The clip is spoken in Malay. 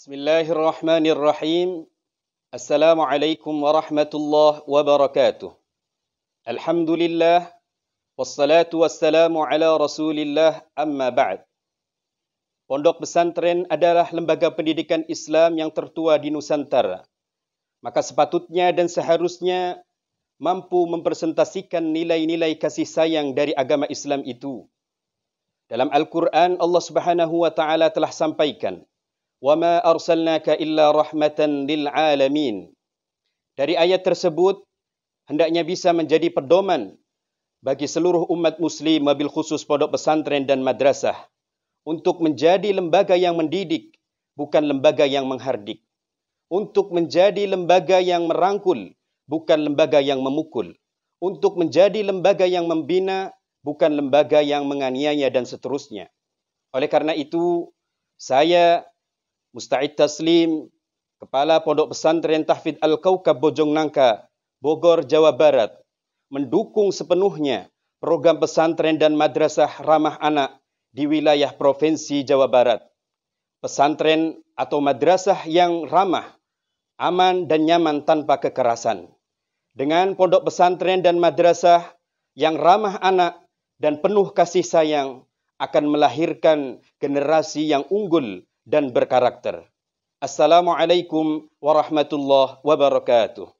Bismillahirrahmanirrahim. Assalamualaikum warahmatullahi wabarakatuh. Alhamdulillah. Wassalatu wassalamu ala rasulillah amma ba'd. Pondok pesantren adalah lembaga pendidikan Islam yang tertua di Nusantara. Maka sepatutnya dan seharusnya mampu mempresentasikan nilai-nilai kasih sayang dari agama Islam itu. Dalam Al-Quran, Allah subhanahu wa ta'ala telah sampaikan, وَمَا أَرْسَلْنَاكَ إِلَّا رَحْمَةً لِلْعَالَمِينَ Dari ayat tersebut, hendaknya bisa menjadi pedoman bagi seluruh umat muslim, mabil khusus pondok pesantren dan madrasah, untuk menjadi lembaga yang mendidik, bukan lembaga yang menghardik. Untuk menjadi lembaga yang merangkul, bukan lembaga yang memukul. Untuk menjadi lembaga yang membina, bukan lembaga yang menganiaya dan seterusnya. Oleh karena itu, saya Musta'id Taslim, Kepala Pondok Pesantren Tahfidz al kaukab Bojong Nangka, Bogor, Jawa Barat, mendukung sepenuhnya program pesantren dan madrasah ramah anak di wilayah Provinsi Jawa Barat. Pesantren atau madrasah yang ramah, aman dan nyaman tanpa kekerasan. Dengan pondok pesantren dan madrasah yang ramah anak dan penuh kasih sayang akan melahirkan generasi yang unggul dan berkarakter. Assalamualaikum warahmatullahi wabarakatuh.